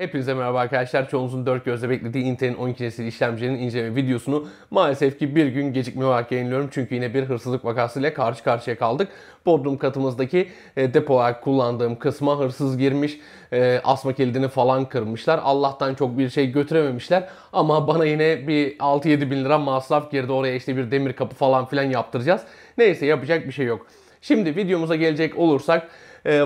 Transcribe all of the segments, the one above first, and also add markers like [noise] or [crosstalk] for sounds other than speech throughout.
Hepinize merhaba arkadaşlar. Çoğunuzun dört gözle beklediği Intel'in 12 nesil işlemcilerin inceleme videosunu maalesef ki bir gün gecikme olarak yayınlıyorum. Çünkü yine bir hırsızlık vakasıyla karşı karşıya kaldık. Bodrum katımızdaki e, depo olarak kullandığım kısma hırsız girmiş. E, asma kilidini falan kırmışlar. Allah'tan çok bir şey götürememişler. Ama bana yine bir 6-7 bin lira masraf girdi. Oraya işte bir demir kapı falan filan yaptıracağız. Neyse yapacak bir şey yok. Şimdi videomuza gelecek olursak e,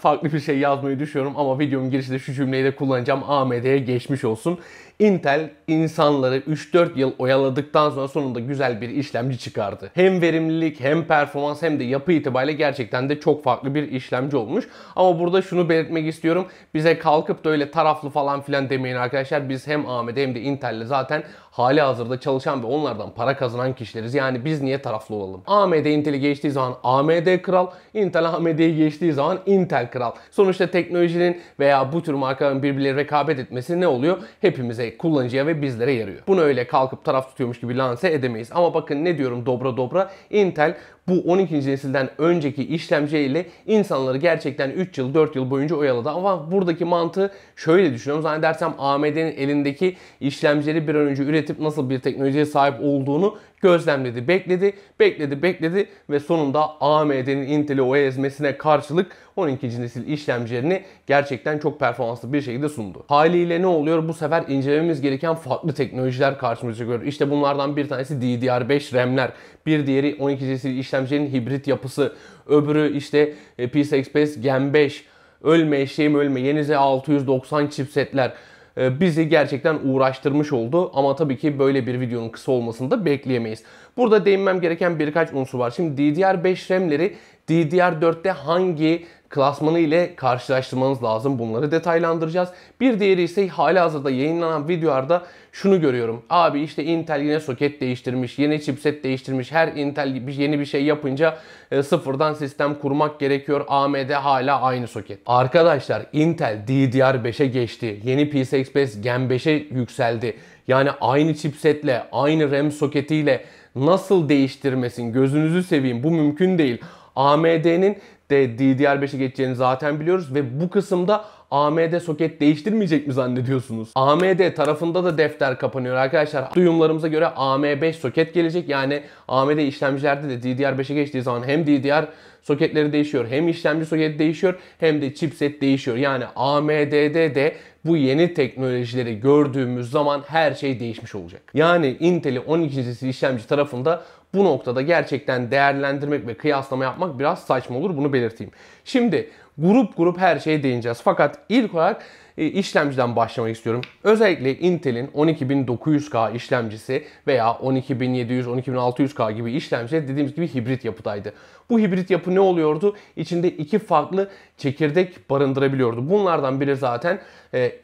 farklı bir şey yazmayı düşünüyorum ama videonun girişinde şu cümleyi de kullanacağım. AMD'ye geçmiş olsun. Intel insanları 3-4 yıl oyaladıktan sonra sonunda güzel bir işlemci çıkardı. Hem verimlilik hem performans hem de yapı itibariyle gerçekten de çok farklı bir işlemci olmuş. Ama burada şunu belirtmek istiyorum. Bize kalkıp da öyle taraflı falan filan demeyin arkadaşlar. Biz hem AMD hem de Intel ile zaten hali hazırda çalışan ve onlardan para kazanan kişileriz. Yani biz niye taraflı olalım? AMD Intel'i geçtiği zaman AMD kral, Intel AMD'yi geçtiği zaman Intel kral. Sonuçta teknolojinin veya bu tür markaların birbirleri rekabet etmesi ne oluyor? Hepimize kullanıcıya ve bizlere yarıyor. Bunu öyle kalkıp taraf tutuyormuş gibi lanse edemeyiz. Ama bakın ne diyorum dobra dobra Intel bu 12. nesilden önceki işlemci insanları gerçekten 3 yıl 4 yıl boyunca oyaladı. Ama buradaki mantığı şöyle düşünüyorum. Zannedersem AMD'nin elindeki işlemcileri bir an önce üretip nasıl bir teknolojiye sahip olduğunu gözlemledi, bekledi, bekledi, bekledi ve sonunda AMD'nin Intel'i o e ezmesine karşılık 12. nesil işlemcilerini gerçekten çok performanslı bir şekilde sundu. Haliyle ne oluyor? Bu sefer incelememiz gereken farklı teknolojiler karşımıza çıkıyor. İşte bunlardan bir tanesi DDR5 RAM'ler, bir diğeri 12. nesil işlemciler işlemcinin hibrit yapısı, öbürü işte e, PCI Express Gen 5, ölme eşeğim ölme, yeni Z690 chipsetler e, bizi gerçekten uğraştırmış oldu. Ama tabii ki böyle bir videonun kısa olmasını da bekleyemeyiz. Burada değinmem gereken birkaç unsur var. Şimdi DDR5 RAM'leri DDR4'te hangi klasmanı ile karşılaştırmanız lazım. Bunları detaylandıracağız. Bir diğeri ise hala hazırda yayınlanan videolarda şunu görüyorum. Abi işte Intel yine soket değiştirmiş, yeni chipset değiştirmiş. Her Intel yeni bir şey yapınca e, sıfırdan sistem kurmak gerekiyor. AMD hala aynı soket. Arkadaşlar Intel DDR5'e geçti. Yeni PCI Express Gen 5'e yükseldi. Yani aynı chipsetle, aynı RAM soketiyle nasıl değiştirmesin gözünüzü seveyim bu mümkün değil. AMD'nin de DDR5'e geçeceğini zaten biliyoruz ve bu kısımda AMD soket değiştirmeyecek mi zannediyorsunuz? AMD tarafında da defter kapanıyor arkadaşlar. Duyumlarımıza göre AM5 soket gelecek. Yani AMD işlemcilerde de DDR5'e geçtiği zaman hem DDR soketleri değişiyor, hem işlemci soketi değişiyor, hem de chipset değişiyor. Yani AMD'de de bu yeni teknolojileri gördüğümüz zaman her şey değişmiş olacak. Yani Intel'i 12. işlemci tarafında bu noktada gerçekten değerlendirmek ve kıyaslama yapmak biraz saçma olur. Bunu belirteyim. Şimdi grup grup her şeye değineceğiz. Fakat ilk olarak e, işlemciden başlamak istiyorum. Özellikle Intel'in 12900K işlemcisi veya 12700, 12600K gibi işlemci dediğimiz gibi hibrit yapıdaydı. Bu hibrit yapı ne oluyordu? İçinde iki farklı çekirdek barındırabiliyordu. Bunlardan biri zaten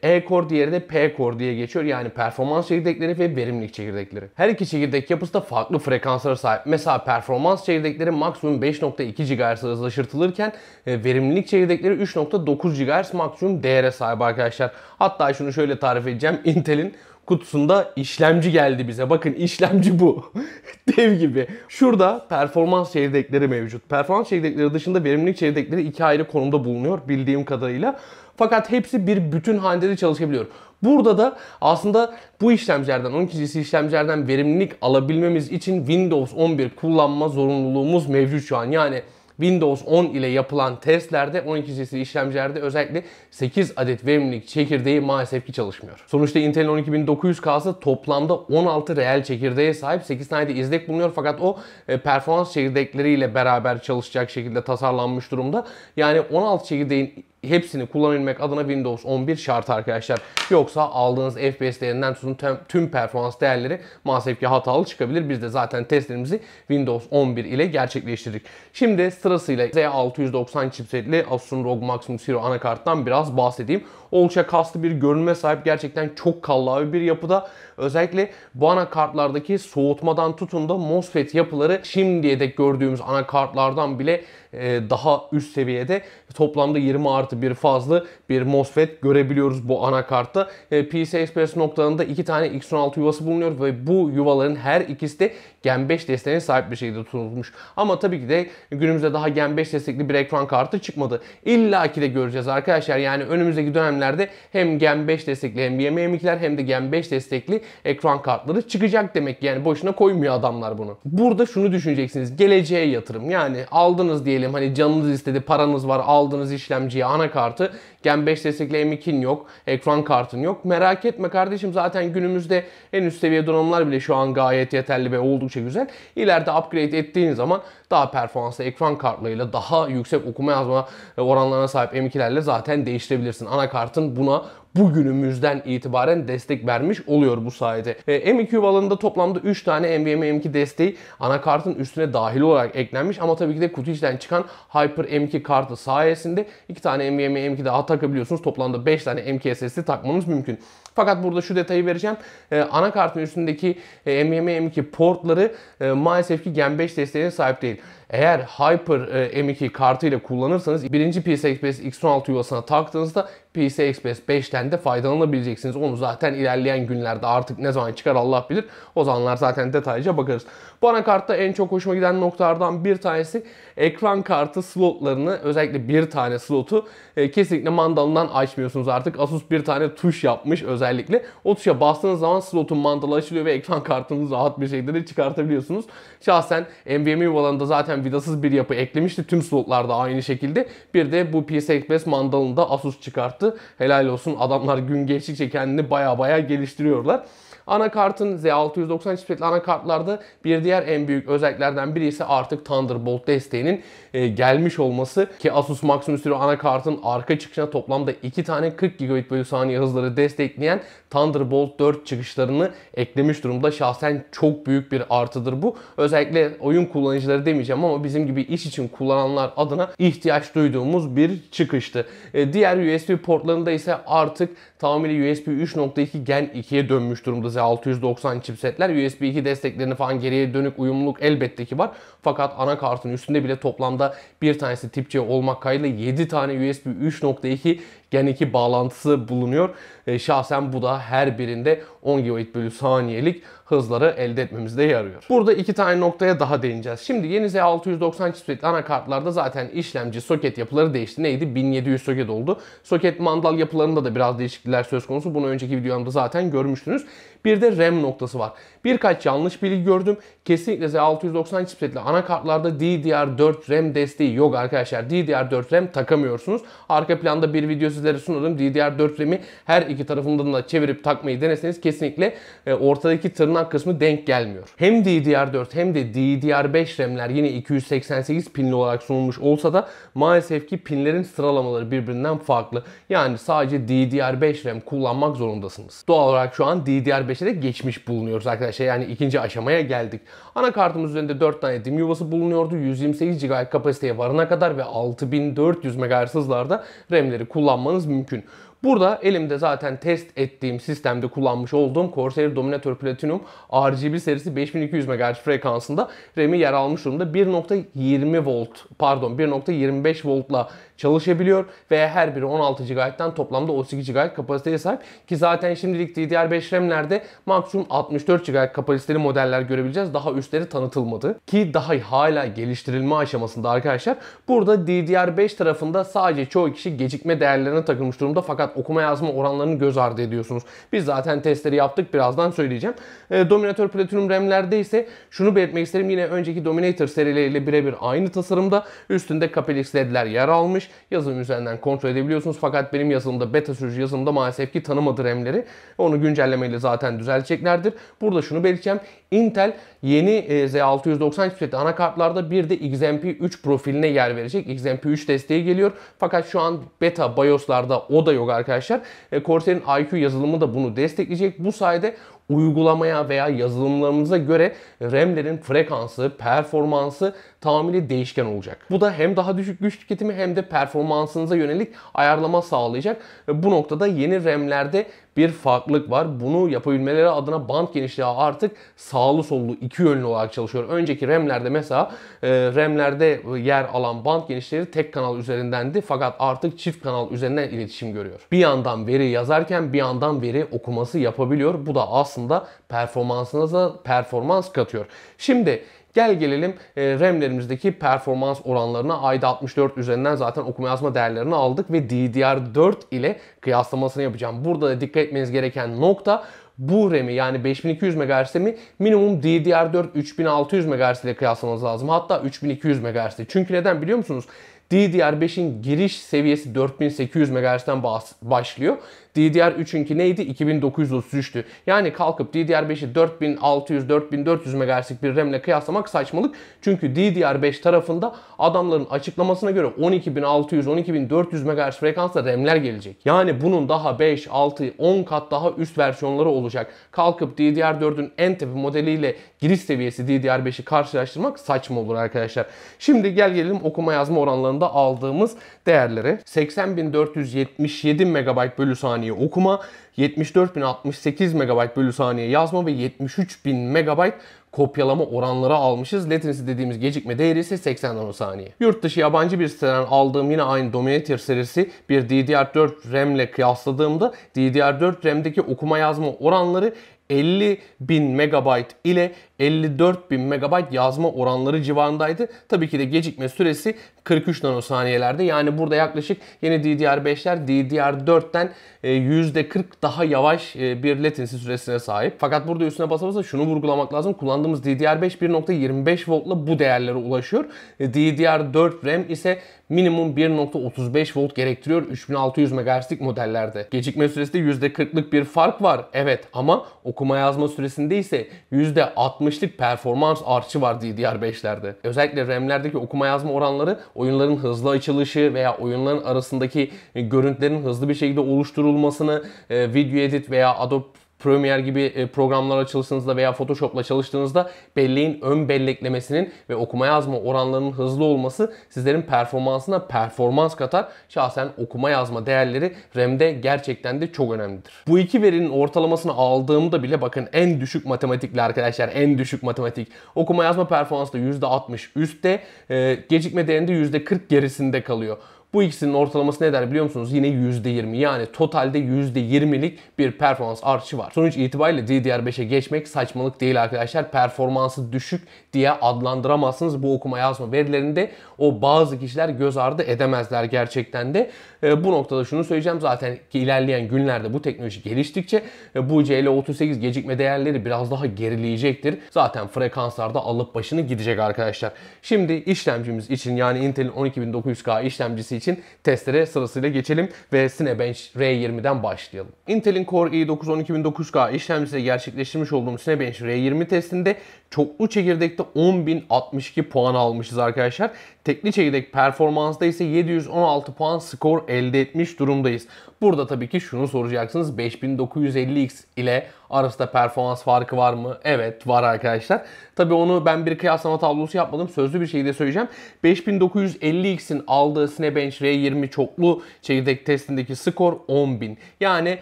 E-Core diğeri de P-Core diye geçiyor. Yani performans çekirdekleri ve verimlilik çekirdekleri. Her iki çekirdek yapısı da farklı frekanslara sahip. Mesela performans çekirdekleri maksimum 5.2 GHz hızlaştırılırken e, verimlilik çekirdekleri 3.9 GHz maksimum değere sahip arkadaşlar. Hatta şunu şöyle tarif edeceğim. Intel'in kutusunda işlemci geldi bize. Bakın işlemci bu. [laughs] Dev gibi. Şurada performans çekirdekleri mevcut. Performans çekirdekleri dışında verimlilik çekirdekleri iki ayrı konumda bulunuyor bildiğim kadarıyla. Fakat hepsi bir bütün halinde de çalışabiliyor. Burada da aslında bu işlemcilerden 12. işlemcilerden verimlilik alabilmemiz için Windows 11 kullanma zorunluluğumuz mevcut şu an. Yani Windows 10 ile yapılan testlerde 12 serisi işlemcilerde özellikle 8 adet verimlilik çekirdeği maalesef ki çalışmıyor. Sonuçta Intel'in 12900K'sı toplamda 16 reel çekirdeğe sahip 8 tane de izlek bulunuyor fakat o e, performans çekirdekleriyle beraber çalışacak şekilde tasarlanmış durumda. Yani 16 çekirdeğin hepsini kullanabilmek adına Windows 11 şart arkadaşlar. Yoksa aldığınız FPS değerinden tutun tüm, performans değerleri maalesef ki hatalı çıkabilir. Biz de zaten testlerimizi Windows 11 ile gerçekleştirdik. Şimdi sırasıyla Z690 chipsetli Asus'un ROG Maximus Zero anakarttan biraz bahsedeyim. Oldukça kaslı bir görünme sahip gerçekten çok kallavi bir yapıda. Özellikle bu anakartlardaki soğutmadan tutun da MOSFET yapıları şimdiye dek gördüğümüz anakartlardan bile e, daha üst seviyede toplamda 20 artı bir fazlı bir MOSFET görebiliyoruz bu anakartta. E, PC Express noktalarında iki tane X16 yuvası bulunuyor ve bu yuvaların her ikisi de Gen 5 desteğine sahip bir şekilde tutulmuş Ama tabii ki de günümüzde daha Gen 5 destekli bir ekran kartı çıkmadı. İlla ki de göreceğiz arkadaşlar. Yani önümüzdeki dönemlerde hem Gen 5 destekli hem M2'ler hem de Gen 5 destekli ekran kartları çıkacak demek. Yani boşuna koymuyor adamlar bunu. Burada şunu düşüneceksiniz. Geleceğe yatırım. Yani aldınız diyelim hani canınız istedi, paranız var, aldınız işlemciyi, anakartı. Gen 5 destekli M2'nin yok. Ekran kartın yok. Merak etme kardeşim zaten günümüzde en üst seviye donanımlar bile şu an gayet yeterli ve oldukça güzel. İleride upgrade ettiğin zaman daha performanslı ekran kartlarıyla daha yüksek okuma yazma oranlarına sahip M2'lerle zaten değiştirebilirsin. Anakartın buna bugünümüzden itibaren destek vermiş oluyor bu sayede. E, 2 yuvalarında toplamda 3 tane NVMe M2 desteği anakartın üstüne dahil olarak eklenmiş ama tabii ki de kutu içten çıkan Hyper M2 kartı sayesinde 2 tane NVMe M2 daha takabiliyorsunuz. Toplamda 5 tane MK SSD takmanız mümkün. Fakat burada şu detayı vereceğim. E, anakartın üstündeki e, NVMe M2 portları e, maalesef ki Gen 5 desteğine sahip değil. Eğer Hyper e, M2 kartıyla kullanırsanız birinci PS Express X16 yuvasına taktığınızda PS Express 5'ten de faydalanabileceksiniz. Onu zaten ilerleyen günlerde artık ne zaman çıkar Allah bilir. O zamanlar zaten detaylıca bakarız. Bu anakartta en çok hoşuma giden noktalardan bir tanesi ekran kartı slotlarını özellikle bir tane slotu e, kesinlikle mandalından açmıyorsunuz artık. Asus bir tane tuş yapmış özellikle. O tuşa bastığınız zaman slotun mandalı açılıyor ve ekran kartınızı rahat bir şekilde de çıkartabiliyorsunuz. Şahsen NVMe yuvalarında zaten zaten vidasız bir yapı eklemişti. Tüm slotlarda aynı şekilde. Bir de bu PS Express mandalında Asus çıkarttı. Helal olsun adamlar gün geçtikçe kendini baya baya geliştiriyorlar. Anakartın Z690 chipsetli anakartlarda bir diğer en büyük özelliklerden biri ise artık Thunderbolt desteğinin e, gelmiş olması ki Asus Maximus Sürü anakartın arka çıkışına toplamda 2 tane 40 GB bölü saniye hızları destekleyen Thunderbolt 4 çıkışlarını eklemiş durumda. Şahsen çok büyük bir artıdır bu. Özellikle oyun kullanıcıları demeyeceğim ama bizim gibi iş için kullananlar adına ihtiyaç duyduğumuz bir çıkıştı. E, diğer USB portlarında ise artık tamamıyla USB 3.2 Gen 2'ye dönmüş durumda. Z690 chipsetler USB 2 desteklerini falan geriye dönük uyumluluk elbette ki var. Fakat anakartın üstünde bile toplamda bir tanesi tip C olmak kaydıyla 7 tane USB 3.2 Gen 2 bağlantısı bulunuyor. E, şahsen bu da her birinde 10 GB bölü saniyelik hızları elde etmemizde yarıyor. Burada iki tane noktaya daha değineceğiz. Şimdi yeni Z690 chipsetli anakartlarda zaten işlemci, soket yapıları değişti. Neydi? 1700 soket oldu. Soket mandal yapılarında da biraz değişiklikler söz konusu. Bunu önceki videomda zaten görmüştünüz. Bir de RAM noktası var. Birkaç yanlış bilgi gördüm. Kesinlikle Z690 chipsetli anakartlarda DDR4 RAM desteği yok arkadaşlar. DDR4 RAM takamıyorsunuz. Arka planda bir video sizlere sunarım. DDR4 RAM'i her iki tarafından da çevirip takmayı deneseniz kesinlikle e, ortadaki tırnağı kullanılan kısmı denk gelmiyor. Hem DDR4 hem de DDR5 RAM'ler yine 288 pinli olarak sunulmuş olsa da maalesef ki pinlerin sıralamaları birbirinden farklı. Yani sadece DDR5 RAM kullanmak zorundasınız. Doğal olarak şu an DDR5'e de geçmiş bulunuyoruz arkadaşlar. Yani ikinci aşamaya geldik. Anakartımız üzerinde 4 tane dim yuvası bulunuyordu. 128 GB kapasiteye varana kadar ve 6400 MHz hızlarda RAM'leri kullanmanız mümkün. Burada elimde zaten test ettiğim sistemde kullanmış olduğum Corsair Dominator Platinum RGB serisi 5200 MHz frekansında RAM'i yer almış durumda. 1.20 volt pardon 1.25 voltla çalışabiliyor ve her biri 16 GB'dan toplamda 32 GB kapasiteye sahip ki zaten şimdilik DDR5 RAM'lerde maksimum 64 GB kapasiteli modeller görebileceğiz. Daha üstleri tanıtılmadı ki daha hala geliştirilme aşamasında arkadaşlar. Burada DDR5 tarafında sadece çoğu kişi gecikme değerlerine takılmış durumda fakat okuma yazma oranlarını göz ardı ediyorsunuz. Biz zaten testleri yaptık birazdan söyleyeceğim. E, Dominator Platinum RAM'lerde ise şunu belirtmek isterim yine önceki Dominator serileriyle birebir aynı tasarımda üstünde Capelix LED'ler yer almış tanımlanmış. Yazılım üzerinden kontrol edebiliyorsunuz. Fakat benim yazılımda beta sürücü yazılımda maalesef ki tanımadı RAM'leri. Onu güncellemeyle zaten düzeleceklerdir. Burada şunu belirteceğim. Intel yeni e, Z690 chipseti anakartlarda bir de XMP3 profiline yer verecek. XMP3 desteği geliyor. Fakat şu an beta BIOS'larda o da yok arkadaşlar. E, Corsair'in IQ yazılımı da bunu destekleyecek. Bu sayede uygulamaya veya yazılımlarımıza göre RAM'lerin frekansı, performansı tamamıyla değişken olacak. Bu da hem daha düşük güç tüketimi hem de performansınıza yönelik ayarlama sağlayacak. Ve bu noktada yeni RAM'lerde bir farklılık var. Bunu yapabilmeleri adına band genişliği artık sağlı sollu iki yönlü olarak çalışıyor. Önceki RAM'lerde mesela e, RAM'lerde yer alan band genişleri tek kanal üzerindendi fakat artık çift kanal üzerinden iletişim görüyor. Bir yandan veri yazarken bir yandan veri okuması yapabiliyor. Bu da aslında performansınıza performans katıyor. Şimdi Gel gelelim e, RAM'lerimizdeki performans oranlarına ayda 64 üzerinden zaten okuma yazma değerlerini aldık ve DDR4 ile kıyaslamasını yapacağım. Burada da dikkat etmeniz gereken nokta bu RAM'i yani 5200 MHz'i minimum DDR4 3600 MHz ile kıyaslamanız lazım. Hatta 3200 MHz. Çünkü neden biliyor musunuz? DDR5'in giriş seviyesi 4800 MHz'den başlıyor DDR3'ünki neydi? 2933'tü. Yani kalkıp DDR5'i 4600-4400 MHz'lik bir RAM ile kıyaslamak saçmalık. Çünkü DDR5 tarafında adamların açıklamasına göre 12600-12400 MHz frekansla RAM'ler gelecek. Yani bunun daha 5, 6, 10 kat daha üst versiyonları olacak. Kalkıp DDR4'ün en tepe modeliyle giriş seviyesi DDR5'i karşılaştırmak saçma olur arkadaşlar. Şimdi gel gelelim okuma yazma oranlarında aldığımız değerlere. 80477 MB bölü saniye saniye okuma, 74.068 MB bölü saniye yazma ve 73.000 MB kopyalama oranları almışız. Latency dediğimiz gecikme değeri ise 80 nanosaniye. Yurt dışı yabancı bir siteden aldığım yine aynı Dominator serisi bir DDR4 RAM ile kıyasladığımda DDR4 RAM'deki okuma yazma oranları 50 bin megabayt ile 54 bin MB yazma oranları civarındaydı. Tabii ki de gecikme süresi 43 nanosaniyelerde. Yani burada yaklaşık yeni DDR5'ler DDR4'ten %40 e, daha yavaş e, bir latency süresine sahip. Fakat burada üstüne basa basa şunu vurgulamak lazım. Kullandığımız DDR5 1.25 voltla bu değerlere ulaşıyor. E, DDR4 RAM ise minimum 1.35 volt gerektiriyor 3600 MHz'lik modellerde. Gecikme süresinde %40'lık bir fark var. Evet ama okuma yazma süresinde ise %60 %60'lık performans artışı var DDR5'lerde. Özellikle RAM'lerdeki okuma yazma oranları oyunların hızlı açılışı veya oyunların arasındaki e, görüntülerin hızlı bir şekilde oluşturulmasını e, video edit veya Adobe Premiere gibi e, programlar çalıştığınızda veya Photoshop'la çalıştığınızda belleğin ön belleklemesinin ve okuma yazma oranlarının hızlı olması sizlerin performansına performans katar. Şahsen okuma yazma değerleri RAM'de gerçekten de çok önemlidir. Bu iki verinin ortalamasını aldığımda bile bakın en düşük matematikle arkadaşlar en düşük matematik okuma yazma performansı da %60 üstte, e, gecikme değerinde %40 gerisinde kalıyor. Bu ikisinin ortalaması ne der biliyor musunuz? Yine %20 yani totalde %20'lik bir performans artışı var. Sonuç itibariyle DDR5'e geçmek saçmalık değil arkadaşlar. Performansı düşük diye adlandıramazsınız bu okuma yazma verilerinde o bazı kişiler göz ardı edemezler gerçekten de. E, bu noktada şunu söyleyeceğim zaten ki ilerleyen günlerde bu teknoloji geliştikçe e, bu CL38 gecikme değerleri biraz daha gerileyecektir. Zaten frekanslarda alıp başını gidecek arkadaşlar. Şimdi işlemcimiz için yani Intel'in 12900K işlemcisi için testlere sırasıyla geçelim ve Cinebench R20'den başlayalım. Intel'in Core i9 12900K işlemcisiyle gerçekleştirmiş olduğum Cinebench R20 testinde Çoklu çekirdekte 10.062 puan almışız arkadaşlar. Tekli çekirdek performansta ise 716 puan skor elde etmiş durumdayız. Burada tabii ki şunu soracaksınız. 5950X ile Arasında performans farkı var mı? Evet var arkadaşlar. Tabi onu ben bir kıyaslama tablosu yapmadım. Sözlü bir şekilde söyleyeceğim. 5950X'in aldığı Cinebench R20 çoklu çekirdek testindeki skor 10.000. Yani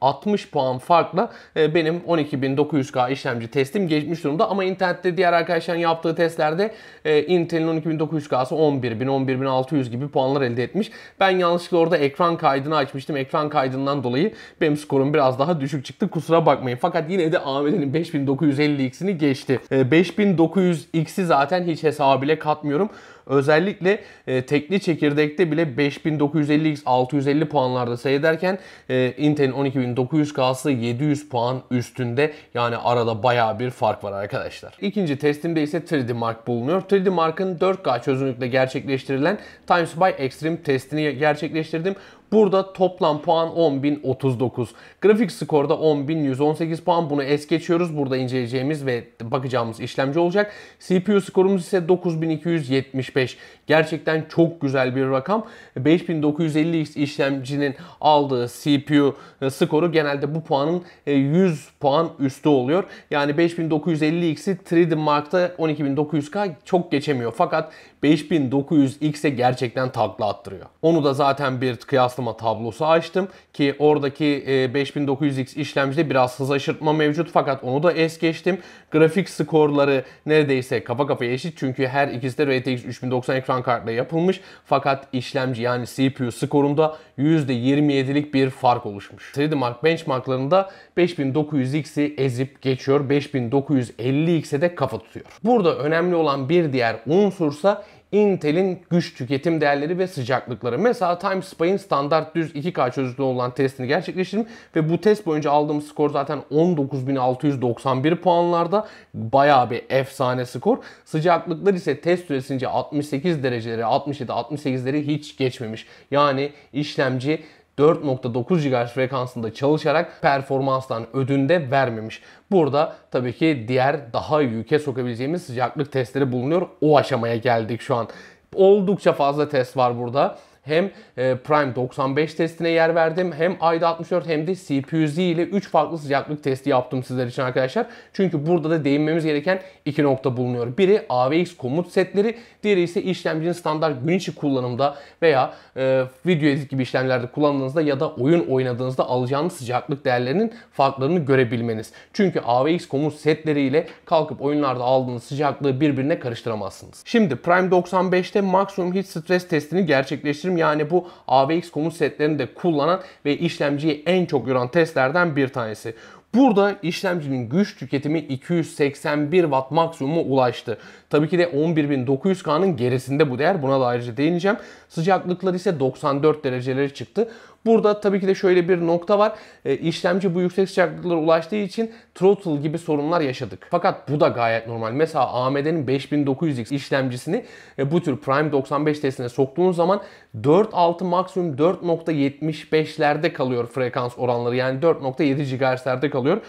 60 puan farkla e, benim 12900K işlemci testim geçmiş durumda. Ama internette diğer arkadaşların yaptığı testlerde e, Intel'in 12900K'sı 11000, 11600 gibi puanlar elde etmiş. Ben yanlışlıkla orada ekran kaydını açmıştım. Ekran kaydından dolayı benim skorum biraz daha düşük çıktı. Kusura bakmayın. Fakat fakat yine de AMD'nin 5950X'ini geçti. 5900X'i e, zaten hiç hesaba bile katmıyorum. Özellikle e, tekli çekirdekte bile 5950X 650 puanlarda seyrederken e, Intel'in 12900K'sı 700 puan üstünde. Yani arada baya bir fark var arkadaşlar. İkinci testimde ise 3D Mark bulunuyor. 3D Mark'ın 4K çözünürlükle gerçekleştirilen Times by Extreme testini gerçekleştirdim. Burada toplam puan 10.039. Grafik skorda 10.118 puan. Bunu es geçiyoruz. Burada inceleyeceğimiz ve bakacağımız işlemci olacak. CPU skorumuz ise 9275. Gerçekten çok güzel bir rakam. 5950X işlemcinin aldığı CPU e, skoru genelde bu puanın 100 e, puan üstü oluyor. Yani 5950X'i 3D Mark'ta 12900K çok geçemiyor. Fakat 5900X'e gerçekten takla attırıyor. Onu da zaten bir kıyaslama yansıma tablosu açtım ki oradaki 5900X e, işlemcide biraz hız aşırtma mevcut fakat onu da es geçtim. Grafik skorları neredeyse kafa kafaya eşit çünkü her ikisi de RTX 3090 ekran kartla yapılmış fakat işlemci yani CPU skorunda %27'lik bir fark oluşmuş. 3D Mark benchmarklarında 5900X'i ezip geçiyor. 5950X'e de kafa tutuyor. Burada önemli olan bir diğer unsursa Intel'in güç tüketim değerleri ve sıcaklıkları. Mesela TimeSpy'in standart düz 2K çözünürlüğü olan testini gerçekleştirdim ve bu test boyunca aldığım skor zaten 19.691 puanlarda. Bayağı bir efsane skor. Sıcaklıklar ise test süresince 68 dereceleri, 67-68'leri hiç geçmemiş. Yani işlemci 4.9 GHz frekansında çalışarak performanstan ödünde vermemiş. Burada tabii ki diğer daha yüke sokabileceğimiz sıcaklık testleri bulunuyor. O aşamaya geldik şu an. Oldukça fazla test var burada hem e, Prime 95 testine yer verdim hem Aida 64 hem de CPU-Z ile 3 farklı sıcaklık testi yaptım sizler için arkadaşlar. Çünkü burada da değinmemiz gereken iki nokta bulunuyor. Biri AVX komut setleri, diğeri ise işlemcinin standart gün içi kullanımda veya e, video edit gibi işlemlerde kullandığınızda ya da oyun oynadığınızda alacağınız sıcaklık değerlerinin farklarını görebilmeniz. Çünkü AVX komut setleri ile kalkıp oyunlarda aldığınız sıcaklığı birbirine karıştıramazsınız. Şimdi Prime 95'te maksimum heat stress testini gerçekleştirmiştim diyebilirim. Yani bu AVX komut setlerini de kullanan ve işlemciyi en çok yoran testlerden bir tanesi. Burada işlemcinin güç tüketimi 281 watt maksimuma ulaştı. Tabii ki de 11.900K'nın gerisinde bu değer. Buna da ayrıca değineceğim. Sıcaklıklar ise 94 dereceleri çıktı. Burada tabii ki de şöyle bir nokta var. E, işlemci bu yüksek sıcaklıklara ulaştığı için throttle gibi sorunlar yaşadık. Fakat bu da gayet normal. Mesela AMD'nin 5900X işlemcisini e, bu tür Prime 95 testine soktuğun zaman 4.6 maksimum 4.75'lerde kalıyor frekans oranları. Yani 4.7 GHz'lerde kalıyor.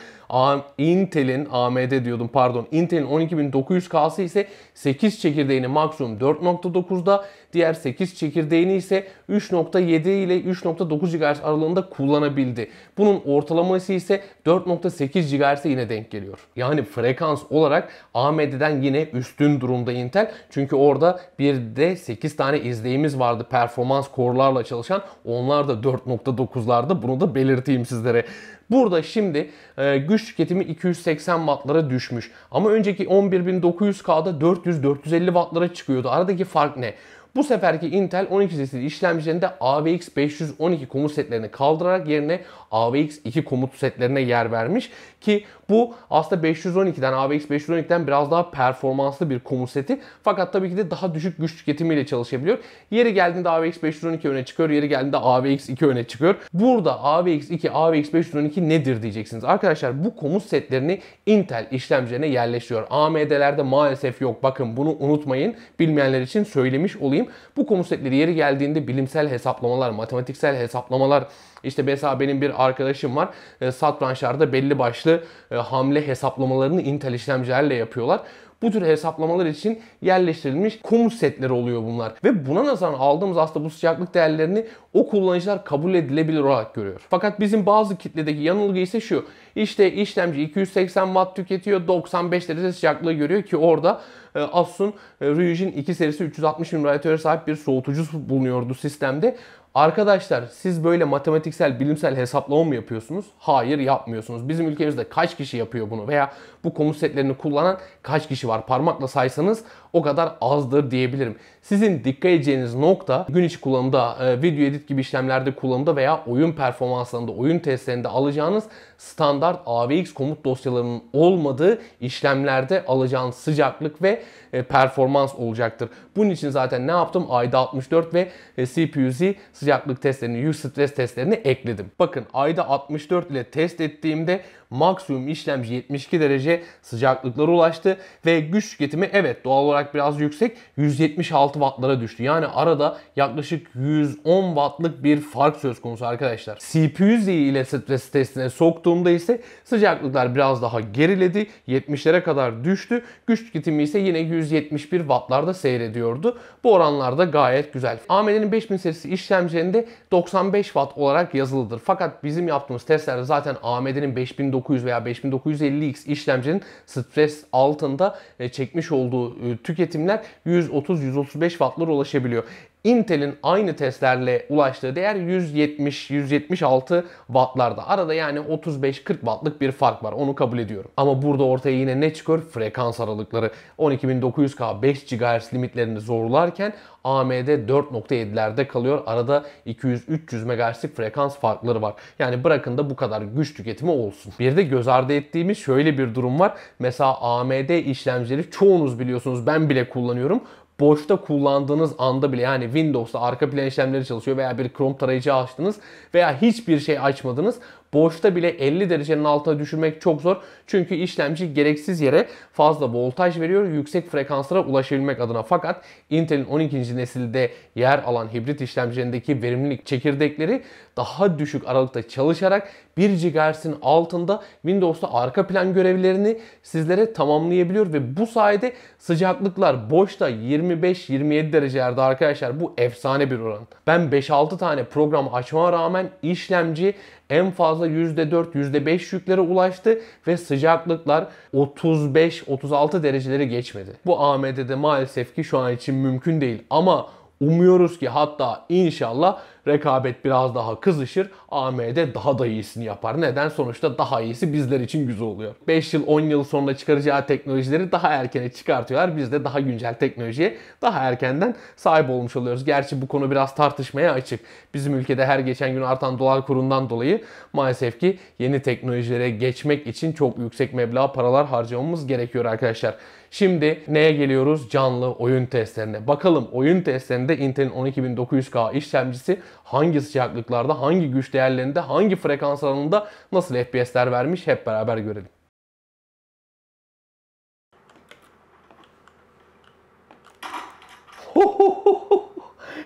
Intel'in AMD diyordum pardon. Intel'in 12900K'sı ise 8 çekirdeğini maksimum 4.9'da Diğer 8 çekirdeğini ise 3.7 ile 3.9 GHz aralığında kullanabildi. Bunun ortalaması ise 4.8 GHz'e yine denk geliyor. Yani frekans olarak AMD'den yine üstün durumda Intel. Çünkü orada bir de 8 tane izleyimiz vardı performans korularla çalışan. Onlar da 4.9'larda bunu da belirteyim sizlere. Burada şimdi e, güç tüketimi 280 wattlara düşmüş. Ama önceki 11.900K'da 400-450 wattlara çıkıyordu. Aradaki fark ne? Bu seferki Intel 12 serisi işlemcilerinde AVX 512 komut setlerini kaldırarak yerine AVX 2 komut setlerine yer vermiş ki bu aslında 512'den ABX 512'den biraz daha performanslı bir komu seti. Fakat tabii ki de daha düşük güç tüketimiyle çalışabiliyor. Yeri geldiğinde ABX 512 öne çıkıyor. Yeri geldiğinde AVX 2 öne çıkıyor. Burada AVX 2, AVX 512 nedir diyeceksiniz. Arkadaşlar bu komut setlerini Intel işlemcilerine yerleştiriyor. AMD'lerde maalesef yok. Bakın bunu unutmayın. Bilmeyenler için söylemiş olayım. Bu komut setleri yeri geldiğinde bilimsel hesaplamalar, matematiksel hesaplamalar işte mesela benim bir arkadaşım var. E, satrançlarda belli başlı e, hamle hesaplamalarını Intel işlemcilerle yapıyorlar. Bu tür hesaplamalar için yerleştirilmiş komut setleri oluyor bunlar. Ve buna nazaran aldığımız aslında bu sıcaklık değerlerini o kullanıcılar kabul edilebilir olarak görüyor. Fakat bizim bazı kitledeki yanılgı ise şu. İşte işlemci 280 watt tüketiyor, 95 derece sıcaklığı görüyor ki orada e, Asus'un e, Ryujin 2 serisi 360 mm sahip bir soğutucu bulunuyordu sistemde. Arkadaşlar siz böyle matematiksel, bilimsel hesaplama mı yapıyorsunuz? Hayır yapmıyorsunuz. Bizim ülkemizde kaç kişi yapıyor bunu veya bu komut setlerini kullanan kaç kişi var? Parmakla saysanız o kadar azdır diyebilirim. Sizin dikkat edeceğiniz nokta gün içi kullanımda, e, video edit gibi işlemlerde kullanımda veya oyun performanslarında, oyun testlerinde alacağınız standart AVX komut dosyalarının olmadığı işlemlerde alacağınız sıcaklık ve e, performans olacaktır. Bunun için zaten ne yaptım? Aida 64 ve e, CPU-Z sıcaklık testlerini, use stress testlerini ekledim. Bakın Aida 64 ile test ettiğimde maksimum işlemci 72 derece sıcaklıklara ulaştı ve güç tüketimi evet doğal olarak biraz yüksek 176 wattlara düştü. Yani arada yaklaşık 110 wattlık bir fark söz konusu arkadaşlar. CPU Z'yi ile stres testine soktuğumda ise sıcaklıklar biraz daha geriledi. 70'lere kadar düştü. Güç tüketimi ise yine 171 wattlarda seyrediyordu. Bu oranlarda gayet güzel. AMD'nin 5000 serisi işlemcilerinde 95 watt olarak yazılıdır. Fakat bizim yaptığımız testlerde zaten AMD'nin 5900 5900 veya 5950X işlemcinin stres altında e, çekmiş olduğu e, tüketimler 130-135 wattlara ulaşabiliyor. Intel'in aynı testlerle ulaştığı değer 170-176 wattlarda. Arada yani 35-40 wattlık bir fark var. Onu kabul ediyorum. Ama burada ortaya yine ne çıkıyor? Frekans aralıkları. 12900K 5 GHz limitlerini zorlarken AMD 4.7'lerde kalıyor. Arada 200-300 MHz'lik frekans farkları var. Yani bırakın da bu kadar güç tüketimi olsun. Bir de göz ardı ettiğimiz şöyle bir durum var. Mesela AMD işlemcileri çoğunuz biliyorsunuz ben bile kullanıyorum boşta kullandığınız anda bile yani Windows'ta arka plan işlemleri çalışıyor veya bir Chrome tarayıcı açtınız veya hiçbir şey açmadınız. Boşta bile 50 derecenin altına düşürmek çok zor. Çünkü işlemci gereksiz yere fazla voltaj veriyor yüksek frekanslara ulaşabilmek adına. Fakat Intel'in 12. nesilde yer alan hibrit işlemcilerindeki verimlilik çekirdekleri daha düşük aralıkta çalışarak 1 GHz'in altında Windows'ta arka plan görevlerini sizlere tamamlayabiliyor ve bu sayede sıcaklıklar boşta 25-27 derecelerde arkadaşlar bu efsane bir oran. Ben 5-6 tane program açmama rağmen işlemci en fazla %4, %5 yüklere ulaştı ve sıcaklıklar 35-36 dereceleri geçmedi. Bu AMD'de maalesef ki şu an için mümkün değil ama umuyoruz ki hatta inşallah rekabet biraz daha kızışır. AMD daha da iyisini yapar. Neden? Sonuçta daha iyisi bizler için güzel oluyor. 5 yıl 10 yıl sonra çıkaracağı teknolojileri daha erkene çıkartıyorlar. Biz de daha güncel teknolojiye daha erkenden sahip olmuş oluyoruz. Gerçi bu konu biraz tartışmaya açık. Bizim ülkede her geçen gün artan dolar kurundan dolayı maalesef ki yeni teknolojilere geçmek için çok yüksek meblağ paralar harcamamız gerekiyor arkadaşlar. Şimdi neye geliyoruz? Canlı oyun testlerine. Bakalım oyun testlerinde Intel'in 12900K işlemcisi hangi sıcaklıklarda, hangi güç değerlerinde, hangi frekans alanında nasıl FPS'ler vermiş hep beraber görelim.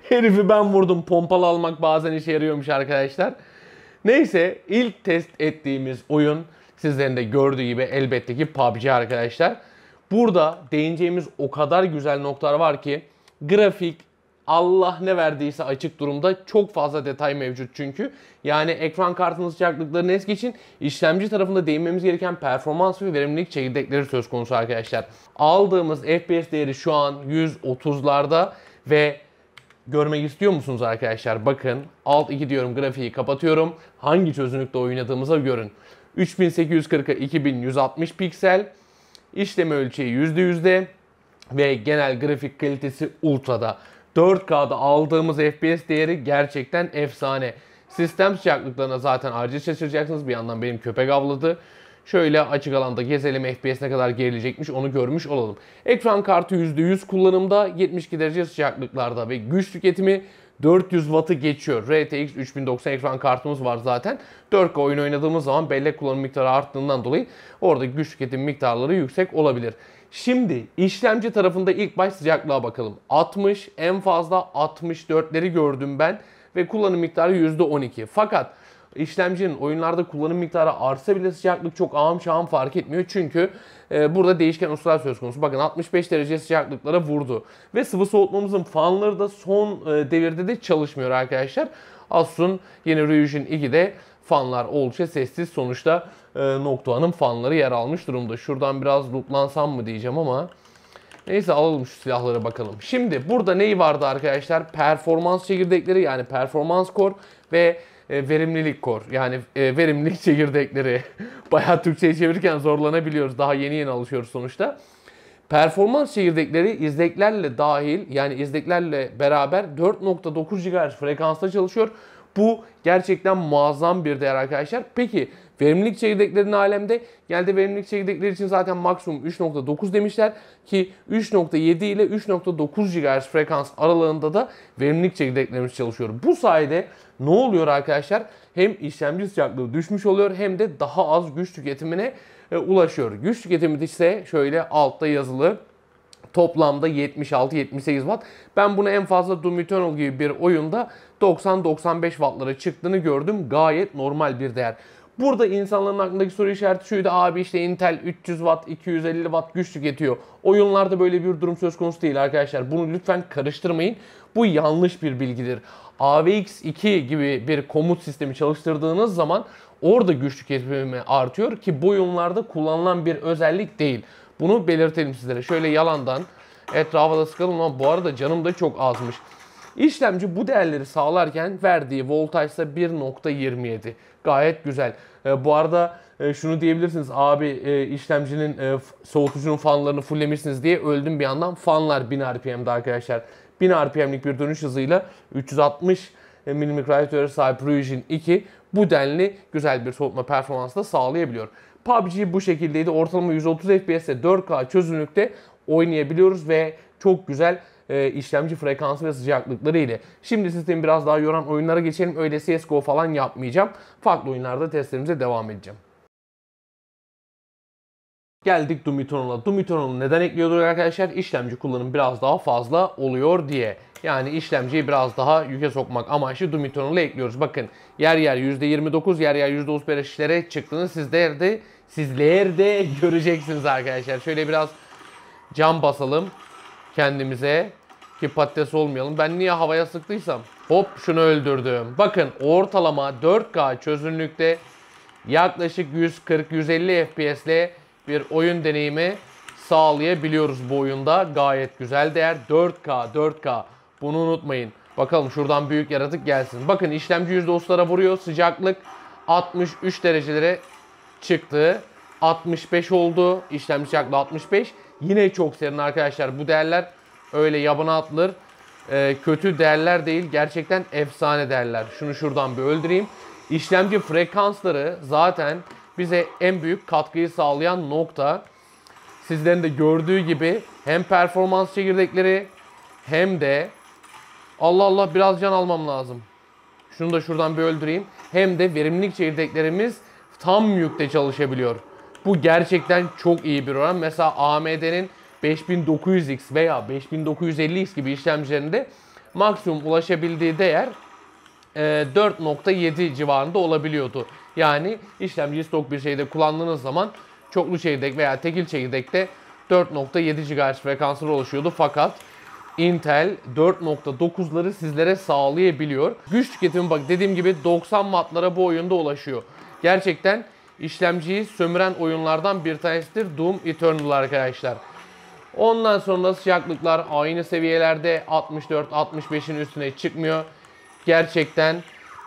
Herifi ben vurdum. Pompalı almak bazen işe yarıyormuş arkadaşlar. Neyse ilk test ettiğimiz oyun sizlerin de gördüğü gibi elbette ki PUBG arkadaşlar. Burada değineceğimiz o kadar güzel noktalar var ki grafik, Allah ne verdiyse açık durumda çok fazla detay mevcut çünkü. Yani ekran kartının sıcaklıklarını es geçin. işlemci tarafında değinmemiz gereken performans ve verimlilik çekirdekleri söz konusu arkadaşlar. Aldığımız FPS değeri şu an 130'larda ve görmek istiyor musunuz arkadaşlar? Bakın alt 2 diyorum grafiği kapatıyorum. Hangi çözünürlükte oynadığımıza görün. 3840'a 2160 piksel İşleme ölçeği %100'de ve genel grafik kalitesi ultra'da. 4K'da aldığımız FPS değeri gerçekten efsane. Sistem sıcaklıklarına zaten acil şaşıracaksınız. Bir yandan benim köpek avladı. Şöyle açık alanda gezelim FPS ne kadar gerilecekmiş onu görmüş olalım. Ekran kartı %100 kullanımda 72 derece sıcaklıklarda ve güç tüketimi 400 Watt'ı geçiyor. RTX 3090 ekran kartımız var zaten. 4K oyun oynadığımız zaman bellek kullanım miktarı arttığından dolayı orada güç tüketim miktarları yüksek olabilir. Şimdi işlemci tarafında ilk baş sıcaklığa bakalım. 60 en fazla 64'leri gördüm ben ve kullanım miktarı %12. Fakat işlemcinin oyunlarda kullanım miktarı artsa bile sıcaklık çok ağım şağım fark etmiyor. Çünkü e, burada değişken unsurlar söz konusu. Bakın 65 derece sıcaklıklara vurdu. Ve sıvı soğutmamızın fanları da son e, devirde de çalışmıyor arkadaşlar. Asus'un yeni Ryujin 2'de fanlar oldukça sessiz. Sonuçta e, Noctua'nın fanları yer almış durumda. Şuradan biraz lootlansam mı diyeceğim ama... Neyse alalım şu silahlara bakalım. Şimdi burada neyi vardı arkadaşlar? Performans çekirdekleri yani performans core ve e, verimlilik kor. Yani e, verimlilik [laughs] çekirdekleri. [laughs] Bayağı Türkçe'ye çevirirken zorlanabiliyoruz. Daha yeni yeni alışıyoruz sonuçta. Performans çekirdekleri izleklerle dahil yani izleklerle beraber 4.9 GHz frekansta çalışıyor. Bu gerçekten muazzam bir değer arkadaşlar. Peki Verimlilik çekirdeklerinin alemde geldi verimlilik çekirdekleri için zaten maksimum 3.9 demişler ki 3.7 ile 3.9 GHz frekans aralığında da verimlilik çekirdeklerimiz çalışıyor. Bu sayede ne oluyor arkadaşlar? Hem işlemci sıcaklığı düşmüş oluyor hem de daha az güç tüketimine e, ulaşıyor. Güç tüketimi ise şöyle altta yazılı toplamda 76-78 watt. Ben bunu en fazla Doom Eternal gibi bir oyunda 90-95 wattlara çıktığını gördüm. Gayet normal bir değer. Burada insanların aklındaki soru işareti şuydu. Abi işte Intel 300 watt, 250 watt güç tüketiyor. Oyunlarda böyle bir durum söz konusu değil arkadaşlar. Bunu lütfen karıştırmayın. Bu yanlış bir bilgidir. AVX2 gibi bir komut sistemi çalıştırdığınız zaman orada güç tüketimi artıyor ki bu oyunlarda kullanılan bir özellik değil. Bunu belirtelim sizlere. Şöyle yalandan etrafa da sıkalım ama bu arada canım da çok azmış. İşlemci bu değerleri sağlarken verdiği voltaj ise 1.27. Gayet güzel. E, bu arada e, şunu diyebilirsiniz. Abi e, işlemcinin e, soğutucunun fanlarını fulllemişsiniz diye öldüm bir yandan. Fanlar 1000 RPM'de arkadaşlar. 1000 RPM'lik bir dönüş hızıyla 360 mm radiatöre sahip Ryujin 2 bu denli güzel bir soğutma performansı da sağlayabiliyor. PUBG bu şekildeydi. Ortalama 130 FPS'te 4K çözünürlükte oynayabiliyoruz ve çok güzel e, işlemci frekansı ve sıcaklıkları ile. Şimdi sistemi biraz daha yoran oyunlara geçelim. Öyle CSGO falan yapmayacağım. Farklı oyunlarda testlerimize devam edeceğim. Geldik Doom Eternal'a. Doom Eternal'ı neden ekliyorduk arkadaşlar? İşlemci kullanım biraz daha fazla oluyor diye. Yani işlemciyi biraz daha yüke sokmak amaçlı Doom Eternal'ı ekliyoruz. Bakın yer yer %29, yer yer %35'lere çıktığını sizler de, sizler [laughs] de göreceksiniz arkadaşlar. Şöyle biraz cam basalım kendimize. Ki patates olmayalım. Ben niye havaya sıktıysam. Hop şunu öldürdüm. Bakın ortalama 4K çözünürlükte yaklaşık 140-150 FPS'le bir oyun deneyimi sağlayabiliyoruz bu oyunda. Gayet güzel değer. 4K, 4K. Bunu unutmayın. Bakalım şuradan büyük yaratık gelsin. Bakın işlemci %30'lara vuruyor. Sıcaklık 63 derecelere çıktı. 65 oldu. İşlemci sıcaklığı 65. Yine çok serin arkadaşlar bu değerler öyle yabana atılır e, kötü değerler değil gerçekten efsane değerler. Şunu şuradan bir öldüreyim. İşlemci frekansları zaten bize en büyük katkıyı sağlayan nokta. Sizlerin de gördüğü gibi hem performans çekirdekleri hem de Allah Allah biraz can almam lazım. Şunu da şuradan bir öldüreyim. Hem de verimlilik çekirdeklerimiz tam yükte çalışabiliyor. Bu gerçekten çok iyi bir oran. Mesela AMD'nin 5900X veya 5950X gibi işlemcilerinde maksimum ulaşabildiği değer 4.7 e, civarında olabiliyordu. Yani işlemci stok bir şeyde kullandığınız zaman çoklu çekirdek veya tekil çekirdekte 4.7 GHz frekansına ulaşıyordu. Fakat Intel 4.9'ları sizlere sağlayabiliyor. Güç tüketimi bak dediğim gibi 90 wattlara bu oyunda ulaşıyor. Gerçekten işlemciyi sömüren oyunlardan bir tanesidir Doom Eternal arkadaşlar. Ondan sonra sıcaklıklar aynı seviyelerde 64-65'in üstüne çıkmıyor. Gerçekten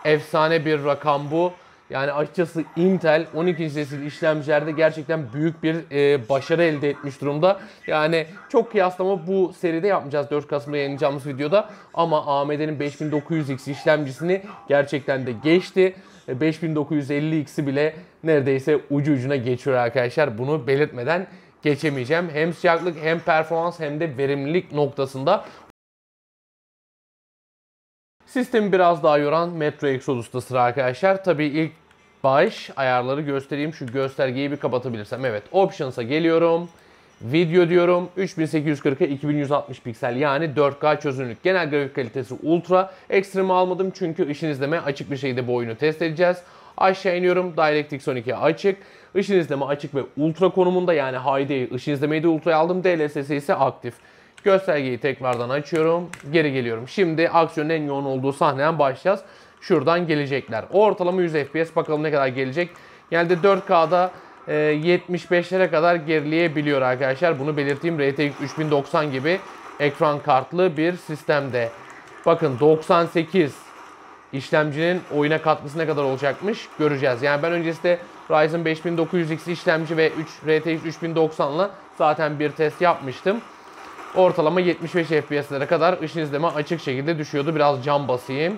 efsane bir rakam bu. Yani açıkçası Intel 12. nesil işlemcilerde gerçekten büyük bir e, başarı elde etmiş durumda. Yani çok kıyaslama bu seride yapmayacağız 4 Kasım'da yayınlayacağımız videoda. Ama AMD'nin 5900X işlemcisini gerçekten de geçti. 5950X'i e, bile neredeyse ucu ucuna geçiyor arkadaşlar bunu belirtmeden geçemeyeceğim. Hem sıcaklık hem performans hem de verimlilik noktasında Sistemi biraz daha yoran Metro Exodus'ta sıra arkadaşlar. Tabii ilk baş ayarları göstereyim. Şu göstergeyi bir kapatabilirsem. Evet Options'a geliyorum. Video diyorum 3840'a 2160 piksel yani 4K çözünürlük. Genel grafik kalitesi ultra. Ekstremi almadım çünkü işin izleme açık bir şekilde bu oyunu test edeceğiz. Aşağı iniyorum DirectX 12 açık. Işın izleme açık ve ultra konumunda yani HID'yi ışın izlemeyi de ultra'ya aldım. DLSS ise aktif. Göstergeyi tekrardan açıyorum. Geri geliyorum. Şimdi aksiyonun en yoğun olduğu sahneden başlayacağız. Şuradan gelecekler. Ortalama 100 FPS bakalım ne kadar gelecek. Genelde 4K'da 75'lere e, kadar gerileyebiliyor arkadaşlar. Bunu belirteyim. RTX 3090 gibi ekran kartlı bir sistemde. Bakın 98 işlemcinin oyuna katması ne kadar olacakmış göreceğiz. Yani ben öncesinde Ryzen 5900X işlemci ve 3 RTX 3090'la zaten bir test yapmıştım. Ortalama 75 FPS'lere kadar ışın izleme açık şekilde düşüyordu. Biraz cam basayım.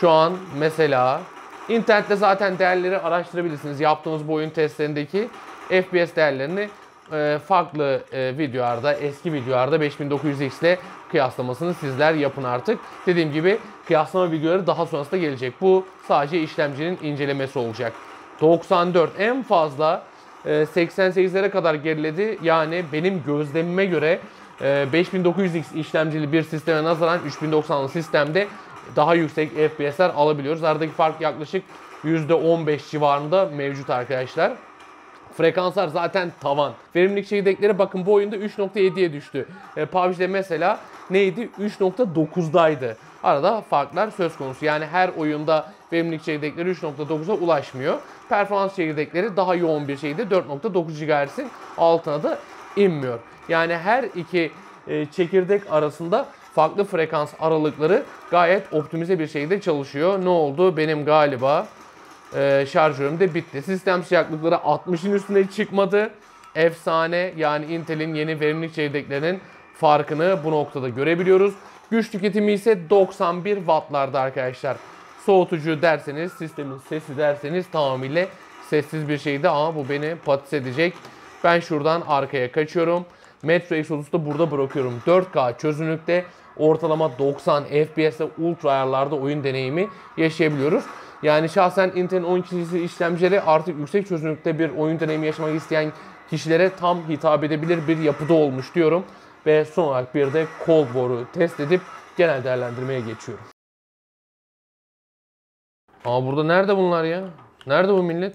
Şu an mesela internette zaten değerleri araştırabilirsiniz. Yaptığınız bu oyun testlerindeki FPS değerlerini e, farklı e, videolarda, eski videolarda 5900X ile kıyaslamasını sizler yapın artık. Dediğim gibi kıyaslama videoları daha sonrasında gelecek. Bu sadece işlemcinin incelemesi olacak. 94 en fazla 88'lere e, kadar geriledi. Yani benim gözlemime göre 5900X e, işlemcili bir sisteme nazaran 3090'lı sistemde daha yüksek FPS'ler alabiliyoruz. Aradaki fark yaklaşık %15 civarında mevcut arkadaşlar. Frekanslar zaten tavan. Verimlilik çekirdekleri bakın bu oyunda 3.7'ye düştü. E, PUBG'de mesela neydi? 3.9'daydı. Arada farklar söz konusu. Yani her oyunda Verimlilik çekirdekleri 3.9'a ulaşmıyor. Performans çekirdekleri daha yoğun bir şekilde 4.9 GHz'in altına da inmiyor. Yani her iki e, çekirdek arasında farklı frekans aralıkları gayet optimize bir şekilde çalışıyor. Ne oldu? Benim galiba e, şarjörüm de bitti. Sistem sıcaklıkları 60'ın üstüne çıkmadı. Efsane yani Intel'in yeni verimlilik çekirdeklerinin farkını bu noktada görebiliyoruz. Güç tüketimi ise 91 wattlarda arkadaşlar soğutucu derseniz, sistemin sesi derseniz tamamıyla sessiz bir şeydi ama bu beni patis edecek. Ben şuradan arkaya kaçıyorum. Metro Exodus'u da burada bırakıyorum. 4K çözünürlükte ortalama 90 FPS'te ultra ayarlarda oyun deneyimi yaşayabiliyoruz. Yani şahsen Intel'in 12. işlemcileri artık yüksek çözünürlükte bir oyun deneyimi yaşamak isteyen kişilere tam hitap edebilir bir yapıda olmuş diyorum. Ve son olarak bir de Cold War'u test edip genel değerlendirmeye geçiyorum. Aa burada nerede bunlar ya? Nerede bu millet?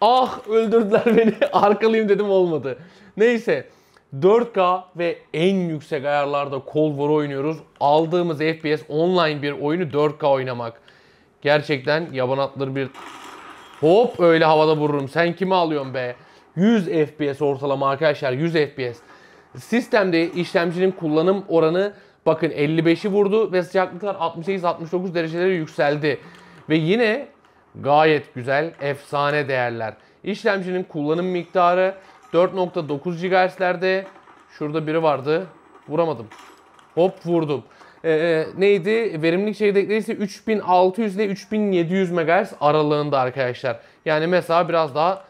Ah öldürdüler [laughs] beni. Arkalıyım dedim olmadı. Neyse. 4K ve en yüksek ayarlarda Cold War oynuyoruz. Aldığımız FPS online bir oyunu 4K oynamak. Gerçekten yaban atları bir... Hop öyle havada vururum. Sen kimi alıyorsun be? 100 FPS ortalama arkadaşlar 100 FPS. Sistemde işlemcinin kullanım oranı Bakın 55'i vurdu ve sıcaklıklar 68-69 derecelere yükseldi. Ve yine gayet güzel, efsane değerler. İşlemcinin kullanım miktarı 4.9 GHz'lerde. Şurada biri vardı. Vuramadım. Hop vurdum. Ee, e, neydi? Verimlilik çekirdekleri ise 3600 ile 3700 MHz aralığında arkadaşlar. Yani mesela biraz daha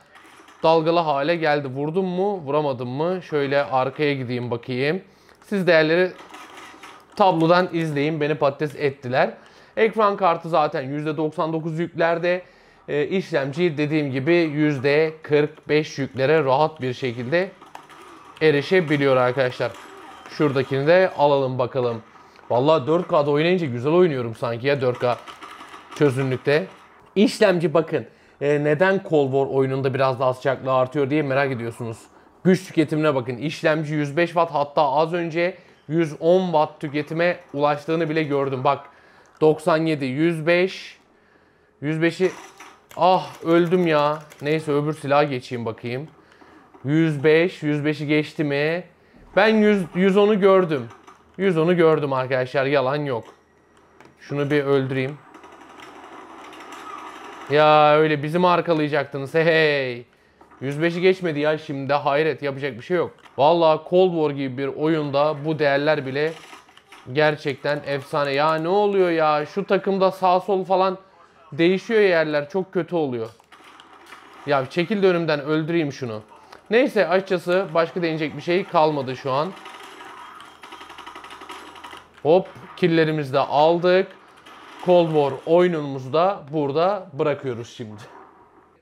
dalgalı hale geldi. Vurdum mu? Vuramadım mı? Şöyle arkaya gideyim bakayım. Siz değerleri Tablodan izleyin beni patates ettiler. Ekran kartı zaten %99 yüklerde. E, işlemci dediğim gibi %45 yüklere rahat bir şekilde erişebiliyor arkadaşlar. Şuradakini de alalım bakalım. Valla 4K'da oynayınca güzel oynuyorum sanki ya 4K çözünürlükte. İşlemci bakın e, neden Cold War oyununda biraz daha sıcaklığı artıyor diye merak ediyorsunuz. Güç tüketimine bakın. İşlemci 105 Watt hatta az önce 110 watt tüketime ulaştığını bile gördüm. Bak 97, 105, 105'i ah öldüm ya. Neyse öbür silah geçeyim bakayım. 105, 105'i geçti mi? Ben 100, 110'u gördüm. 110'u gördüm arkadaşlar yalan yok. Şunu bir öldüreyim. Ya öyle bizim arkalayacaktınız? Hey hey. 105'i geçmedi ya şimdi hayret yapacak bir şey yok. Valla Cold War gibi bir oyunda bu değerler bile gerçekten efsane. Ya ne oluyor ya? Şu takımda sağ sol falan değişiyor yerler. Çok kötü oluyor. Ya çekil önümden öldüreyim şunu. Neyse açıkçası başka değinecek bir şey kalmadı şu an. Hop killerimizi de aldık. Cold War oyunumuzu da burada bırakıyoruz şimdi.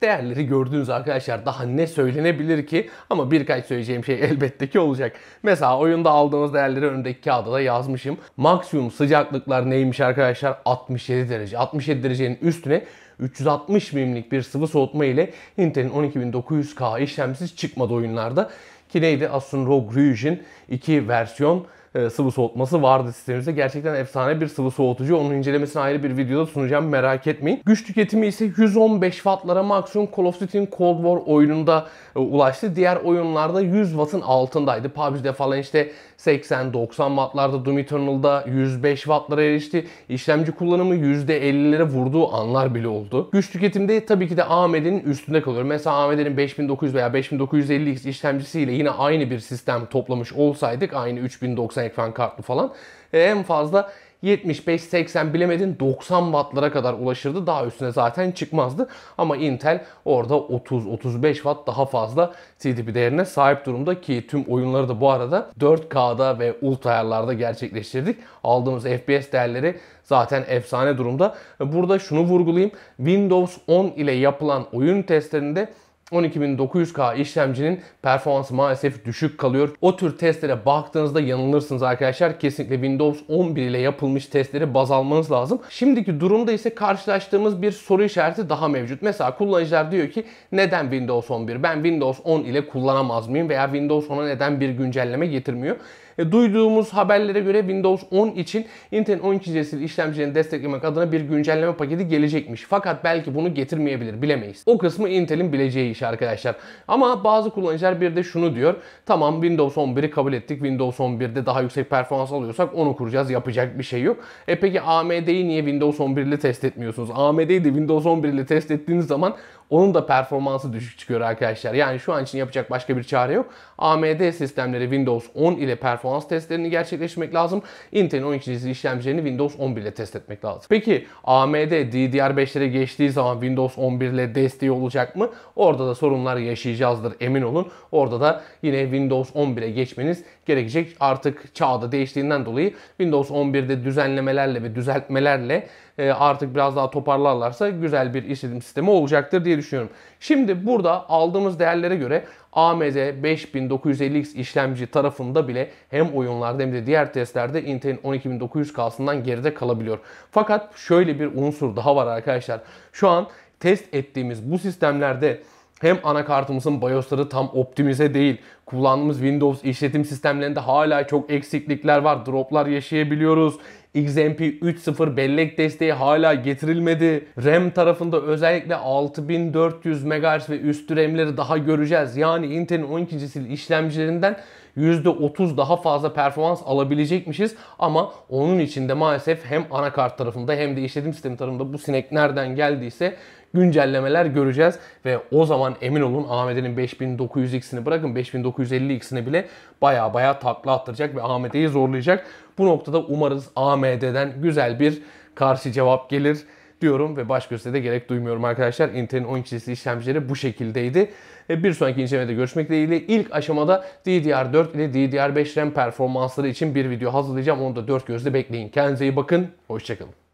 Değerleri gördünüz arkadaşlar daha ne söylenebilir ki ama birkaç söyleyeceğim şey [laughs] elbette ki olacak. Mesela oyunda aldığımız değerleri öndeki kağıda da yazmışım. Maksimum sıcaklıklar neymiş arkadaşlar? 67 derece. 67 derecenin üstüne 360 mmlik bir sıvı soğutma ile Intel'in 12900K işlemsiz çıkmadı oyunlarda. Ki neydi? Asus ROG Ryujin 2 versiyon e, sıvı soğutması vardı sistemimizde. Gerçekten efsane bir sıvı soğutucu. Onun incelemesini ayrı bir videoda sunacağım merak etmeyin. Güç tüketimi ise 115 wattlara maksimum Call of Duty'nin Cold War oyununda e, ulaştı. Diğer oyunlarda 100 wattın altındaydı. PUBG'de falan işte 80-90 wattlarda Doom Eternal'da 105 wattlara erişti. İşlemci kullanımı %50'lere vurduğu anlar bile oldu. Güç tüketimde tabii ki de AMD'nin üstünde kalıyor. Mesela AMD'nin 5900 veya 5950X işlemcisiyle yine aynı bir sistem toplamış olsaydık aynı 3090 ekran kartlı falan e, en fazla 75-80 bilemedin 90 wattlara kadar ulaşırdı. Daha üstüne zaten çıkmazdı. Ama Intel orada 30-35 watt daha fazla TDP değerine sahip durumda ki tüm oyunları da bu arada 4K'da ve ultra ayarlarda gerçekleştirdik. Aldığımız FPS değerleri zaten efsane durumda. Burada şunu vurgulayayım. Windows 10 ile yapılan oyun testlerinde 12900K işlemcinin performansı maalesef düşük kalıyor. O tür testlere baktığınızda yanılırsınız arkadaşlar. Kesinlikle Windows 11 ile yapılmış testleri baz almanız lazım. Şimdiki durumda ise karşılaştığımız bir soru işareti daha mevcut. Mesela kullanıcılar diyor ki neden Windows 11? Ben Windows 10 ile kullanamaz mıyım? Veya Windows 10'a neden bir güncelleme getirmiyor? E, duyduğumuz haberlere göre Windows 10 için Intel 12. nesil işlemcilerini desteklemek adına bir güncelleme paketi gelecekmiş. Fakat belki bunu getirmeyebilir bilemeyiz. O kısmı Intel'in bileceği iş arkadaşlar. Ama bazı kullanıcılar bir de şunu diyor. Tamam Windows 11'i kabul ettik. Windows 11'de daha yüksek performans alıyorsak onu kuracağız. Yapacak bir şey yok. E peki AMD'yi niye Windows 11 ile test etmiyorsunuz? AMD'yi de Windows 11 ile test ettiğiniz zaman onun da performansı düşük çıkıyor arkadaşlar. Yani şu an için yapacak başka bir çare yok. AMD sistemleri Windows 10 ile performans testlerini gerçekleştirmek lazım. Intel'in 12. işlemcilerini Windows 11 ile test etmek lazım. Peki AMD DDR5'lere geçtiği zaman Windows 11 ile desteği olacak mı? Orada da sorunlar yaşayacağızdır emin olun. Orada da yine Windows 11'e geçmeniz gerekecek. Artık çağda değiştiğinden dolayı Windows 11'de düzenlemelerle ve düzeltmelerle e, artık biraz daha toparlarlarsa güzel bir işletim sistemi olacaktır diye düşünüyorum. Şimdi burada aldığımız değerlere göre AMD 5950X işlemci tarafında bile hem oyunlarda hem de diğer testlerde Intel'in 12900K'sından geride kalabiliyor. Fakat şöyle bir unsur daha var arkadaşlar. Şu an test ettiğimiz bu sistemlerde hem anakartımızın BIOS'ları tam optimize değil. Kullandığımız Windows işletim sistemlerinde hala çok eksiklikler var. Droplar yaşayabiliyoruz. XMP 3.0 bellek desteği hala getirilmedi. RAM tarafında özellikle 6400 MHz ve üstü RAM'leri daha göreceğiz. Yani Intel'in 12. nesil işlemcilerinden %30 daha fazla performans alabilecekmişiz. Ama onun için de maalesef hem anakart tarafında hem de işletim sistemi tarafında bu sinek nereden geldiyse güncellemeler göreceğiz. Ve o zaman emin olun AMD'nin 5900X'ini bırakın 5950X'ini bile baya baya takla attıracak ve AMD'yi zorlayacak. Bu noktada umarız AMD'den güzel bir karşı cevap gelir diyorum ve baş de gerek duymuyorum arkadaşlar. Intel'in 12'si işlemcileri bu şekildeydi. E, bir sonraki incelemede görüşmek dileğiyle ilk aşamada DDR4 ile DDR5 RAM performansları için bir video hazırlayacağım. Onu da dört gözle bekleyin. Kendinize iyi bakın. Hoşçakalın.